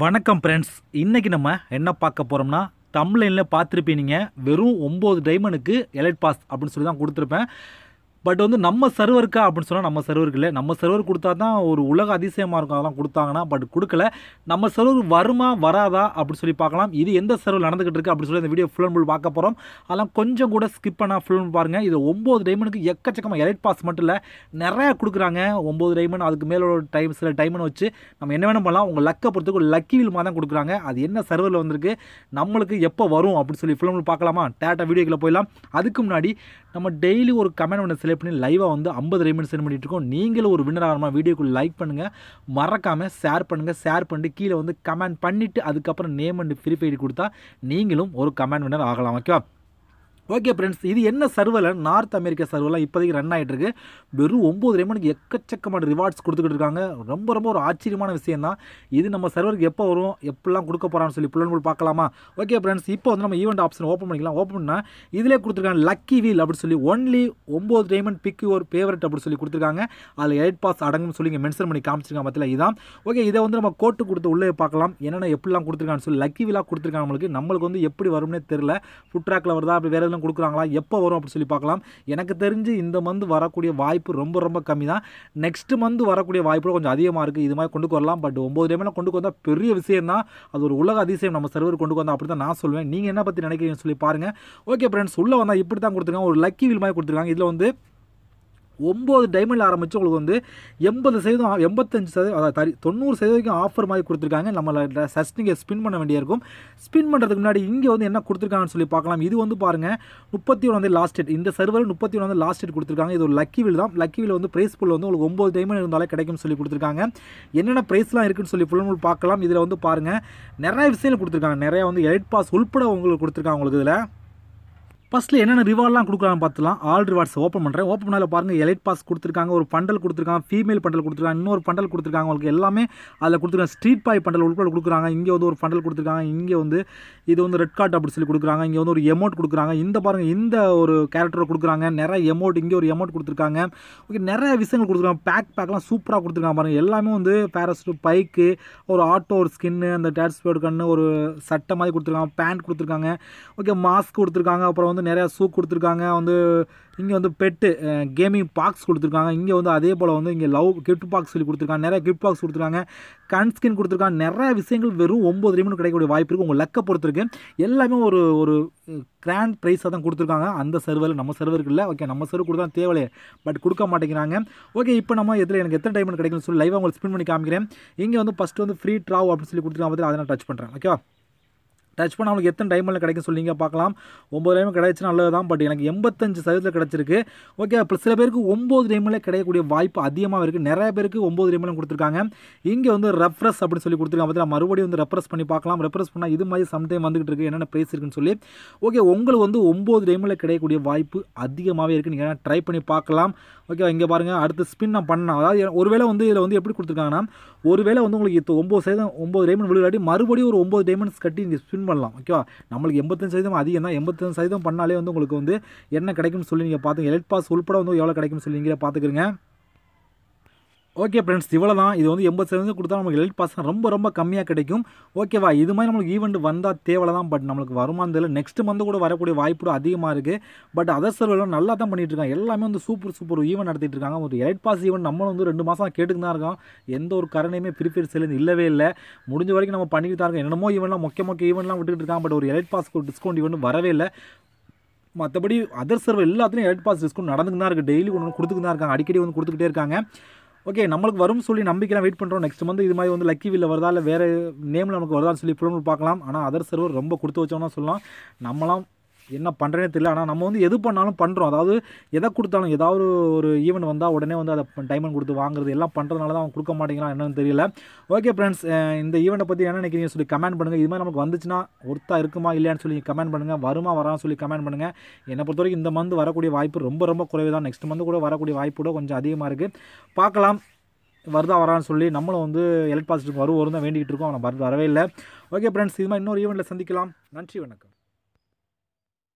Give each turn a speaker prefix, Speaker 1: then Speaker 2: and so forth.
Speaker 1: வணக்கம் ஃப்ரெண்ட்ஸ் இன்றைக்கி நம்ம என்ன பார்க்க போகிறோம்னா தமிழ்லைனில் பார்த்துருப்பீங்க வெறும் ஒம்பது டைமனுக்கு எலைட் பாஸ் அப்படின்னு சொல்லி தான் கொடுத்துருப்பேன் பட் வந்து நம்ம சர்வருக்கா அப்படின்னு சொன்னால் நம்ம சர்வருக்கு இல்லை நம்ம சர்வர் கொடுத்தா தான் ஒரு உலக அதிசயமாக இருக்கும் அதெல்லாம் கொடுத்தாங்கன்னா பட் கொடுக்கல நம்ம சர்வர் வருமா வராதா அப்படின்னு சொல்லி பார்க்கலாம் இது எந்த சர்வர் நடந்துகிட்டு இருக்கு அப்படின்னு சொல்லி இந்த வீடியோ ஃபுல் அண்ட் ஃபுல் பார்க்க போகிறோம் அதெல்லாம் கொஞ்சம் கூட ஸ்கிப் பண்ணால் ஃபுல் அண்ட் பாருங்கள் இது ஒம்பது டைமனுக்கு எக்கச்சக்கமாக எலைட் பாஸ் மட்டும் இல்லை நிறையா கொடுக்குறாங்க ஒம்பது டைமன் அதுக்கு மேலே டைம் சில டைமன் வச்சு நம்ம என்ன வேணும் பண்ணலாம் உங்கள் லக்கை பொறுத்துக்கு ஒரு லக்கி வில்மா தான் கொடுக்குறாங்க அது என்ன சர்வரில் வந்திருக்கு நம்மளுக்கு எப்போ வரும் அப்படின்னு சொல்லி ஃபுல் பார்க்கலாமா டேட்டா வீடியோக்கில் போயிடலாம் அதுக்கு முன்னாடி நம்ம டெய்லி ஒரு கமெண்ட் ஒன்று சப்ஸ்கிரைப் பண்ணி லைவாக வந்து ஐம்பது டைமண்ட் சென்ட் பண்ணிட்டு இருக்கோம் நீங்களும் ஒரு வின்னர் ஆகிறமா வீடியோக்குள்ளே லைக் பண்ணுங்கள் மறக்காமல் ஷேர் பண்ணுங்கள் ஷேர் பண்ணிட்டு கீழே வந்து கமெண்ட் பண்ணிவிட்டு அதுக்கப்புறம் நேம் அண்ட் ஃப்ரீ கொடுத்தா நீங்களும் ஒரு கமெண்ட் வின்னர் ஆகலாம் ஓகேவா ஓகே ஃப்ரெண்ட்ஸ் இது என்ன சர்வில் நார்த் அமெரிக்கா சர்வெல்லாம் இப்போதைக்கு ரன் ஆகிட்டுருக்கு வெறும் ஒம்பது ரேமனுக்கு எக்கச்சக்கமான ரிவார்ட்ஸ் கொடுத்துக்கிட்டு இருக்காங்க ரொம்ப ரொம்ப ஒரு ஆச்சரியமான விஷயம் தான் இது நம்ம சர்வருக்கு எப்போ வரும் எப்படிலாம் கொடுக்க போகிறான்னு சொல்லி புலன்புல் பார்க்கலாமா ஓகே ஃப்ரெண்ட்ஸ் இப்போ வந்து நம்ம ஈவெண்ட் ஆப்ஷன் ஓப்பன் பண்ணிக்கலாம் ஓப்பன் பண்ணால் இதிலே கொடுத்துருக்காங்க லக்கி வீல் அப்படின்னு சொல்லி ஒன்லி ஒம்பது ரேமன் பிக் ஒரு ஃபேவரட் அப்படின்னு சொல்லி கொடுத்துருக்காங்க அதில் எயிட் பாஸ் அடங்கும்னு சொல்லி இங்கே மென்ஷன் பண்ணி காமிச்சிருக்காங்க பார்த்தீங்களா இதான் ஓகே இதை வந்து நம்ம கோட்டு கொடுத்து உள்ளே பார்க்கலாம் என்னென்ன எப்படிலாம் கொடுத்துருக்கான்னு சொல்லி லக்கி வீலாக கொடுத்துருக்காங்க நம்மளுக்கு நம்மளுக்கு வந்து எப்படி வரும்னே தெரில ஃபுட் ட்ராக்கில் வருதா அப்படி வேறு இன்னும் கொடுக்குறாங்களா எப்போ வரும் அப்படின்னு சொல்லி பார்க்கலாம் எனக்கு தெரிஞ்சு இந்த மந்த் வரக்கூடிய வாய்ப்பு ரொம்ப ரொம்ப கம்மி தான் நெக்ஸ்ட் மந்த் வரக்கூடிய வாய்ப்பு கொஞ்சம் அதிகமாக இருக்குது இது மாதிரி கொண்டு வரலாம் பட் ஒம்பது டேமில் கொண்டு வந்தால் பெரிய விஷயம் தான் அது ஒரு உலக அதிசயம் நம்ம சர்வர் கொண்டு வந்தால் அப்படி தான் நான் சொல்வேன் நீங்கள் என்ன பற்றி நினைக்கிறீங்கன்னு சொல்லி பாருங்கள் ஓகே ஃப்ரெண்ட்ஸ் உள்ளே வந்தால் இப்படி தான் கொடுத்துருக்காங்க ஒரு லக்கி வில் மாதிரி கொடுத்துருக்காங்க இதில் வந்து ஒம்பது டைமண்டில் ஆரம்பித்து உங்களுக்கு வந்து எண்பது சதவீதம் எண்பத்தஞ்சு சதவீதம் அதாவது தரி தொண்ணூறு சதவீதம் ஆஃபர் மாதிரி கொடுத்துருக்காங்க நம்ம சஸ்ட் நீங்கள் ஸ்பின் பண்ண வேண்டியிருக்கும் ஸ்பின் பண்ணுறதுக்கு முன்னாடி இங்கே வந்து என்ன கொடுத்துருக்காங்கன்னு சொல்லி பார்க்கலாம் இது வந்து பாருங்கள் முப்பத்தி ஒன்று லாஸ்ட் டேட் இந்த சர்வர் முப்பத்தி ஒன்று வந்து லாஸ்ட் டேட் கொடுத்துருக்காங்க இது ஒரு லக்கி வில் தான் லக்கி வில் வந்து ப்ரைஸ் புல் வந்து உங்களுக்கு ஒம்பது டைமண்ட் இருந்தாலே கிடைக்கும்னு சொல்லி கொடுத்துருக்காங்க என்னென்ன ப்ரைஸ்லாம் இருக்குன்னு சொல்லி ஃபுல் ஃபுல் பார்க்கலாம் இதில் வந்து பாருங்கள் நிறைய விஷயங்கள் கொடுத்துருக்காங்க நிறையா வந்து எலைட் பாஸ் உள்பட உங்களுக்கு கொடுத்துருக்காங்க உங்களுக்கு இதில் ஃபஸ்ட்டில் என்னென்ன ரிவார்ட்லாம் கொடுக்குறாங்க பார்த்துலாம் ஆல் ரிவார்ட்ஸ் ஓப்பன் பண்ணுறேன் ஓப்பன் பண்ணால் பாருங்கள் எலைட் பாஸ் கொடுத்துருக்காங்க ஒரு பண்டல் கொடுத்துருக்காங்க ஃபீமேல் பண்டல் கொடுத்துருக்காங்க இன்னொரு பண்டல் கொடுத்துருக்காங்க உங்களுக்கு எல்லாமே அதில் கொடுத்துருக்காங்க ஸ்ட்ரீட் பாய் பண்டல் உட்பட கொடுக்குறாங்க இங்கே வந்து ஒரு பண்டல் கொடுத்துருக்காங்க இங்கே வந்து இது வந்து ரெட் கார்ட் அப்படி சொல்லி கொடுக்குறாங்க இங்கே வந்து ஒரு எமௌண்ட் கொடுக்குறாங்க இந்த பாருங்கள் இந்த ஒரு கேரக்டர் கொடுக்குறாங்க நிறைய எமௌண்ட் இங்கே ஒரு எமௌண்ட் கொடுத்துருக்காங்க ஓகே நிறைய விஷயங்கள் கொடுத்துருக்காங்க பேக் பேக்லாம் சூப்பராக கொடுத்துருக்காங்க பாருங்கள் எல்லாமே வந்து பேரஸ்ட் பைக்கு ஒரு ஆட்டோ ஒரு ஸ்கின்னு அந்த டேட்ஸ் கண்ணு ஒரு சட்டை மாதிரி கொடுத்துருக்காங்க பேண்ட் கொடுத்துருக்காங்க ஓகே மாஸ்க் கொடுத்துருக்காங்க அப்புறம் வந்து நிறையா ஷூ கொடுத்துருக்காங்க வந்து இங்கே வந்து பெட்டு கேமிங் பாக்ஸ் கொடுத்துருக்காங்க இங்கே வந்து அதே போல் வந்து இங்கே லவ் கிஃப்ட் பாக்ஸ் சொல்லி கொடுத்துருக்காங்க நிறைய கிஃப்ட் பாக்ஸ் கொடுத்துருக்காங்க கன்ஸ்கின் கொடுத்துருக்காங்க நிறைய விஷயங்கள் வெறும் ஒம்பது ரீமன் கிடைக்கக்கூடிய வாய்ப்பு இருக்குது உங்கள் லக்கை பொறுத்திருக்கு எல்லாமே ஒரு ஒரு கிராண்ட் ப்ரைஸாக தான் கொடுத்துருக்காங்க அந்த சர்வரில் நம்ம சர்வருக்கு இல்லை ஓகே நம்ம சர்வர் கொடுத்தா தேவையே பட் கொடுக்க மாட்டேங்கிறாங்க ஓகே இப்போ நம்ம எதில் எனக்கு எத்தனை டைம் கிடைக்கணும்னு சொல்லி லைவாக உங்களுக்கு ஸ்பின் பண்ணி காமிக்கிறேன் இங்கே வந்து ஃபஸ்ட்டு வந்து ஃப்ரீ ட்ராவ் அப்படின்னு சொல்லி கொடுத்துருக்காங்க அதை நான் டச் பண்ணுறேன் ஓகேவா டச் பண்ண அவங்களுக்கு எத்தனை டைமில் கிடைக்கும் சொல்லிங்க பார்க்கலாம் ஒம்பது டைமில் கிடைச்சு நல்லது தான் பட் எனக்கு எண்பத்தஞ்சு சதவீதத்தில் கிடச்சிருக்கு ஓகே அப்புறம் சில பேருக்கு ஒம்பது டைமில் கிடைக்கக்கூடிய வாய்ப்பு அதிகமாக இருக்குது நிறைய பேருக்கு ஒம்பது டைமில் கொடுத்துருக்காங்க இங்கே வந்து ரெஃப்ரஸ் அப்படின்னு சொல்லி கொடுத்துருக்காங்க பார்த்தீங்கன்னா மறுபடியும் வந்து ரெஃப்ரஸ் பண்ணி பார்க்கலாம் ரெஃப்ரஸ் பண்ணால் இது மாதிரி சம்டைம் வந்துகிட்டு இருக்குது என்னென்ன ப்ரைஸ் இருக்குன்னு சொல்லி ஓகே உங்களுக்கு வந்து ஒம்பது டைமில் கிடைக்கக்கூடிய வாய்ப்பு அதிகமாகவே இருக்குது நீங்கள் ஏன்னா ட்ரை பண்ணி பார்க்கலாம் ஓகே இங்கே பாருங்கள் அடுத்து ஸ்பின் நான் பண்ணேன் அதாவது ஒருவேளை வந்து இதில் வந்து எப்படி கொடுத்துருக்காங்கன்னா ஒருவேளை வந்து உங்களுக்கு இப்போ ஒம்பது சதவீதம் ஒம்பது டைமண்ட் விழுகாட்டி மறுபடியும் ஒரு ஒம்பது டைமண்ட்ஸ் கட்டி நீங்கள் ஸ்பின் பண்ணலாம் ஓகேவா நம்மளுக்கு எண்பத்தஞ்சு சதவீதம் அதிகம் தான் எண்பத்தஞ்சு சதவீதம் பண்ணாலே வந்து உங்களுக்கு வந்து என்ன கிடைக்கும்னு சொல்லி நீங்கள் பார்த்துங்க எலக்ட் பாஸ் உள்பட வந்து எவ்வளோ கிடைக்கும்னு சொல்லி நீங்களே பார்த்துக்குறீங்க ஓகே ஃப்ரெண்ட்ஸ் இவ்வளோ தான் இது வந்து எண்பது சதவீதம் கொடுத்தா நமக்கு எலிட் பாஸ் ரொம்ப ரொம்ப கம்மியாக கிடைக்கும் ஓகேவா இது மாதிரி நம்மளுக்கு ஈவெண்ட் வந்தால் தேவை தான் பட் நம்மளுக்கு வருமானம் இல்லை நெக்ஸ்ட் மந்த் கூட வரக்கூடிய வாய்ப்பு அதிகமாக இருக்குது பட் அதர் சர்வெல்லாம் நல்லா தான் பண்ணிட்டு இருக்காங்க எல்லாமே வந்து சூப்பர் சூப்பர் ஈவெண்ட் நடத்திட்டு இருக்காங்க ஒரு எலைட் பாஸ் ஈவெண்ட் நம்மளும் வந்து ரெண்டு மாதம் கேட்டுக்கு தான் இருக்கோம் எந்த ஒரு கரணையுமே ப்ரிப்பேர் செய்யல இல்லவே இல்லை முடிஞ்ச வரைக்கும் நம்ம பண்ணிட்டு தான் இருக்கோம் என்னமோ ஈவெண்ட்லாம் முக்கிய முக்கிய ஈவெண்ட்லாம் விட்டுட்டு இருக்கான் பட் ஒரு எலைட் பாஸ் டிஸ்கவுண்ட் ஈவெண்ட் வரவே இல்லை மற்றபடி அதர் சர்வ் எல்லாத்துலேயும் எலைட் பாஸ் டிஸ்கவுண்ட் நடந்துக்கு தான் இருக்குது டெய்லி ஒன்று கொடுத்துக்கு தான் இருக்காங்க அடிக்கடி வந்து கொடுத்துக்கிட்டே இருக்காங்க ஓகே நம்மளுக்கு வரும் சொல்லி நம்பிக்கையில் வெயிட் பண்ணுறோம் நெக்ஸ்ட் மந்த் இது மாதிரி வந்து லக்கி வில்ல வருதா இல்லை வேறு நேமில் நமக்கு வருதான்னு சொல்லி புலம்பல் பார்க்கலாம் ஆனால் அதர் சர்வர் ரொம்ப கொடுத்து வச்சோம்னா சொல்லலாம் நம்மளாம் என்ன பண்ணுறேனே தெரியல ஆனால் நம்ம வந்து எது பண்ணாலும் பண்ணுறோம் அதாவது எதை கொடுத்தாலும் ஏதாவது ஒரு ஈவெண்ட் வந்தால் உடனே வந்து அதை டைமண்ட் கொடுத்து வாங்குறது எல்லாம் பண்ணுறதுனால தான் அவன் கொடுக்க மாட்டேங்கிறான் என்னன்னு தெரியல ஓகே ஃப்ரெண்ட்ஸ் இந்த ஈவெண்ட்டை பற்றி என்ன நினைக்கிறீங்க சொல்லி கமெண்ட் பண்ணுங்கள் இது மாதிரி நமக்கு வந்துச்சுன்னா ஒருத்தா இருக்குமா இல்லையான்னு சொல்லி கமெண்ட் பண்ணுங்கள் வருமா வரான்னு சொல்லி கமெண்ட் பண்ணுங்கள் என்னை பொறுத்த வரைக்கும் இந்த மந்த் வரக்கூடிய வாய்ப்பு ரொம்ப ரொம்ப குறைவு தான் நெக்ஸ்ட் மந்த் கூட வரக்கூடிய வாய்ப்பு கூட கொஞ்சம் அதிகமாக இருக்குது பார்க்கலாம் வருதா வரான்னு சொல்லி நம்மளும் வந்து எலக்ட் பாசிட்டிவ் வரும் வரும் தான் வேண்டிகிட்டு இருக்கோம் அவனை வரவே இல்லை ஓகே ஃப்ரெண்ட்ஸ் இது மாதிரி இன்னொரு ஈவெண்ட்டில் சந்திக்கலாம் நன்றி வணக்கம்